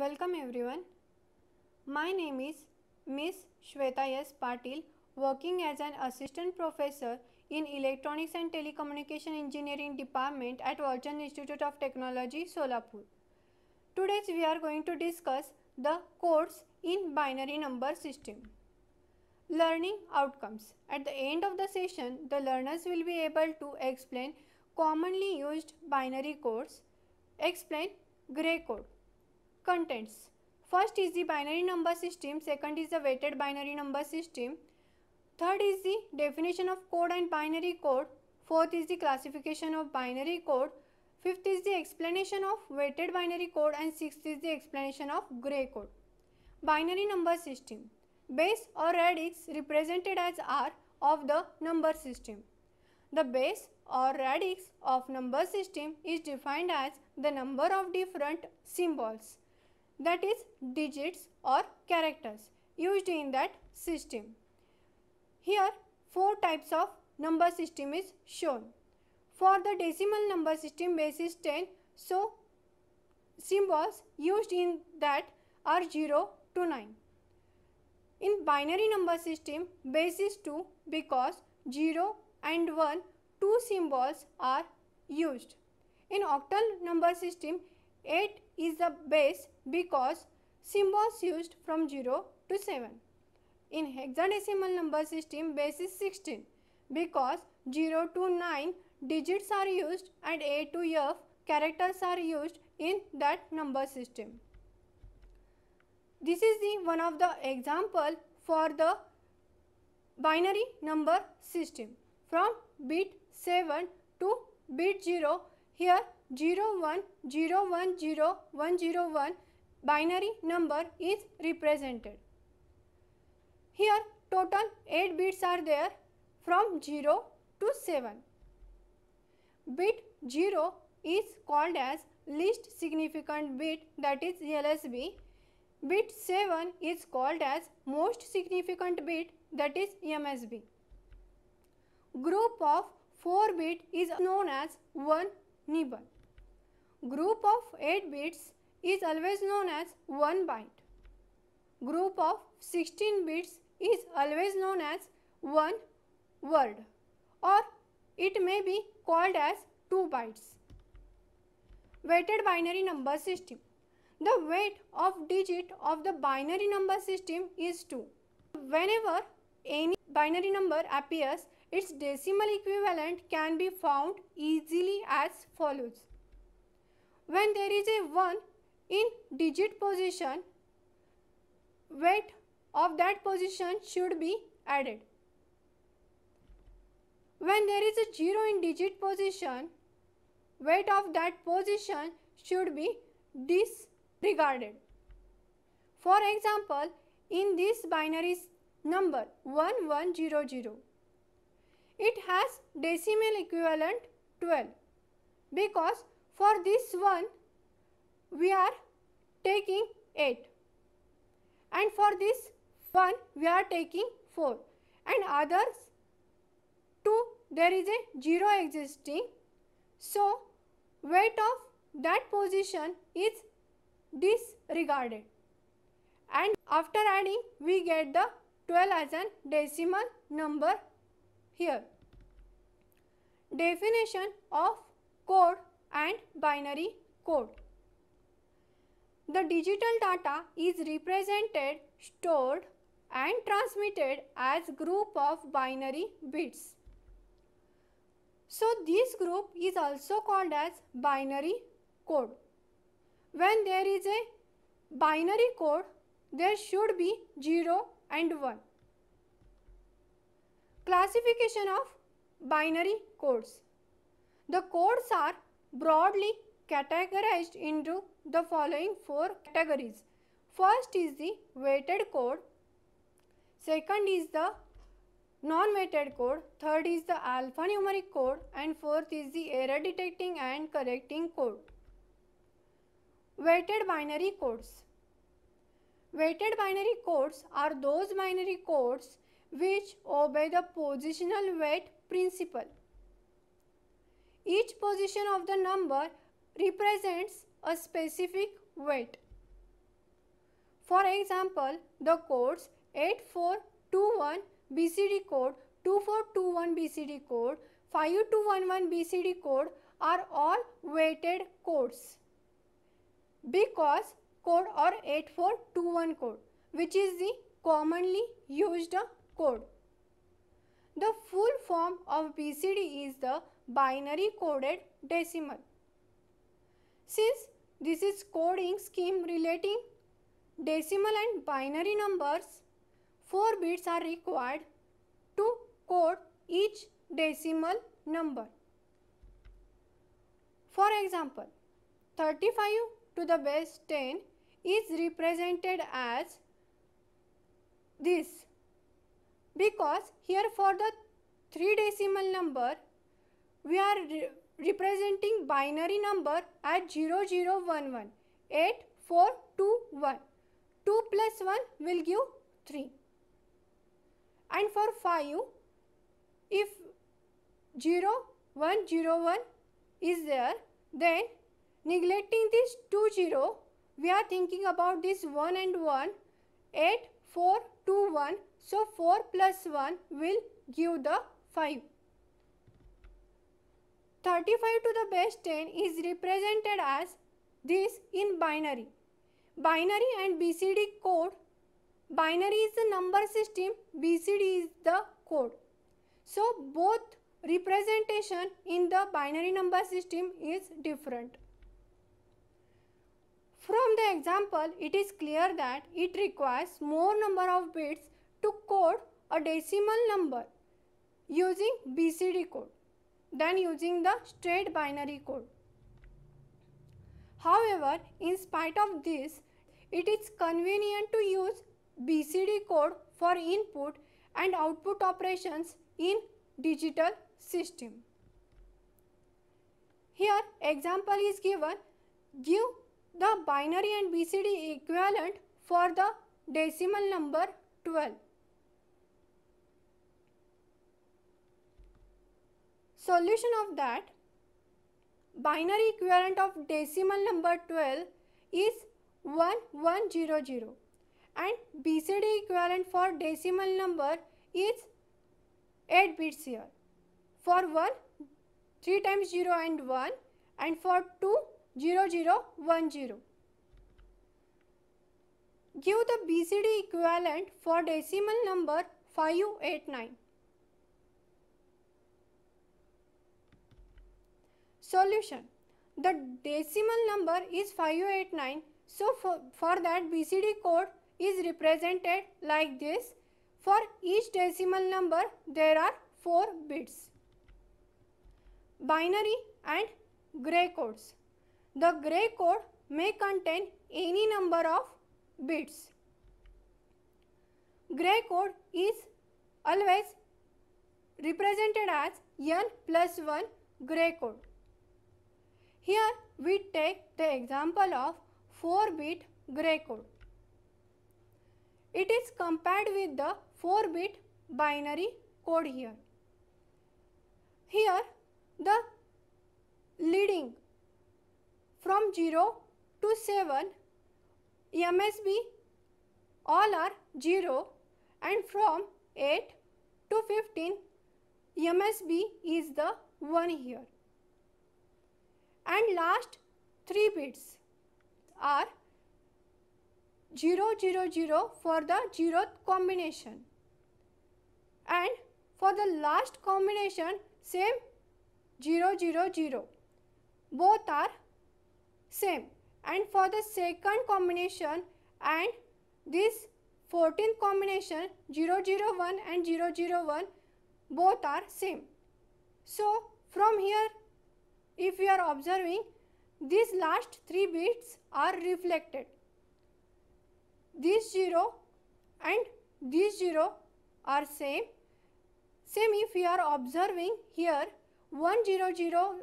Welcome everyone. My name is Miss Shweta S. Patil working as an assistant professor in Electronics and Telecommunication Engineering Department at Walchan Institute of Technology, Solapur. Today we are going to discuss the codes in binary number system. Learning outcomes. At the end of the session, the learners will be able to explain commonly used binary codes, explain gray code contents. First is the binary number system, second is the weighted binary number system, third is the definition of code and binary code, fourth is the classification of binary code, fifth is the explanation of weighted binary code and sixth is the explanation of gray code. Binary number system. Base or radix represented as R of the number system. The base or radix of number system is defined as the number of different symbols that is digits or characters used in that system. Here four types of number system is shown. For the decimal number system base is 10 so symbols used in that are 0 to 9. In binary number system base is 2 because 0 and 1 two symbols are used. In octal number system 8 is the base because symbols used from 0 to 7. In hexadecimal number system base is 16 because 0 to 9 digits are used and A to F characters are used in that number system. This is the one of the example for the binary number system from bit 7 to bit 0 here 01010101 binary number is represented. Here total 8 bits are there from 0 to 7. Bit 0 is called as least significant bit that is LSB. Bit 7 is called as most significant bit that is MSB. Group of 4 bit is known as 1 nibble. Group of 8 bits is always known as 1 byte. Group of 16 bits is always known as 1 word or it may be called as 2 bytes. Weighted binary number system. The weight of digit of the binary number system is 2. Whenever any binary number appears, its decimal equivalent can be found easily as follows when there is a 1 in digit position weight of that position should be added. When there is a 0 in digit position weight of that position should be disregarded. For example, in this binary number 1100, it has decimal equivalent 12 because for this one, we are taking 8 and for this one we are taking 4 and others 2 there is a 0 existing. So, weight of that position is disregarded and after adding we get the 12 as an decimal number here. Definition of code and binary code. The digital data is represented, stored and transmitted as group of binary bits. So, this group is also called as binary code. When there is a binary code, there should be 0 and 1. Classification of binary codes. The codes are broadly categorized into the following four categories. First is the weighted code, second is the non-weighted code, third is the alphanumeric code and fourth is the error detecting and correcting code. Weighted binary codes. Weighted binary codes are those binary codes which obey the positional weight principle. Each position of the number represents a specific weight. For example, the codes 8421 BCD code, 2421 BCD code, 5211 BCD code are all weighted codes because code or 8421 code which is the commonly used code. The full form of BCD is the binary coded decimal. Since this is coding scheme relating decimal and binary numbers, 4 bits are required to code each decimal number. For example, 35 to the base 10 is represented as this because here for the 3 decimal number we are re representing binary number at 0011, 8, 4, 2, 1. 2 plus 1 will give 3. And for 5, if 0, 1, 0, 1 is there, then neglecting this 2, 0, we are thinking about this 1 and 1, 8, 4, 2, 1. So, 4 plus 1 will give the 5. 35 to the base 10 is represented as this in binary. Binary and BCD code, binary is the number system, BCD is the code. So, both representation in the binary number system is different. From the example, it is clear that it requires more number of bits to code a decimal number using BCD code. Than using the straight binary code. However, in spite of this, it is convenient to use BCD code for input and output operations in digital system. Here example is given, give the binary and BCD equivalent for the decimal number 12. Solution of that binary equivalent of decimal number 12 is 1100 and BCD equivalent for decimal number is 8 bits here. For 1, 3 times 0 and 1 and for 2, 0, 0, 1, 0. Give the BCD equivalent for decimal number 589. Solution. The decimal number is 589. So, for, for that BCD code is represented like this. For each decimal number, there are 4 bits. Binary and gray codes. The gray code may contain any number of bits. Gray code is always represented as n plus 1 gray code. Here we take the example of 4-bit gray code. It is compared with the 4-bit binary code here. Here the leading from 0 to 7 MSB all are 0 and from 8 to 15 MSB is the 1 here and last 3 bits are 0 0 0 for the 0th combination and for the last combination same 0 0 0 both are same and for the second combination and this 14th combination 0 0 1 and 0 0 1 both are same. So from here if you are observing, these last 3 bits are reflected. This 0 and this 0 are same. Same if you are observing here 1 0 0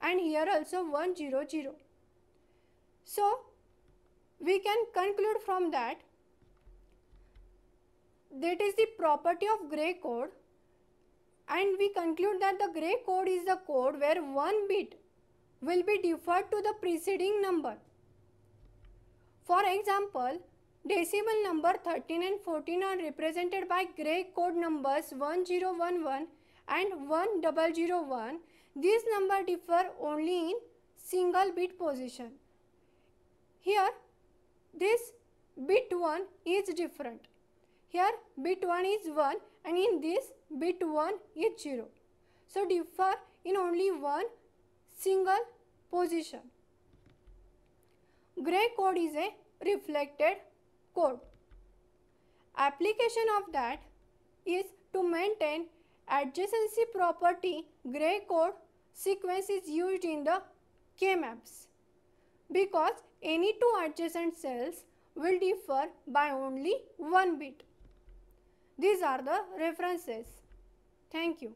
and here also 1 0 0. So, we can conclude from that that is the property of gray code and we conclude that the gray code is the code where one bit will be deferred to the preceding number. For example, decimal number 13 and 14 are represented by grey code numbers 1011 and 1001. These numbers differ only in single bit position. Here, this bit 1 is different. Here, bit 1 is 1 and in this, bit 1 is 0. So, differ in only one single position. Gray code is a reflected code. Application of that is to maintain adjacency property gray code sequence is used in the K-maps because any two adjacent cells will differ by only one bit. These are the references. Thank you.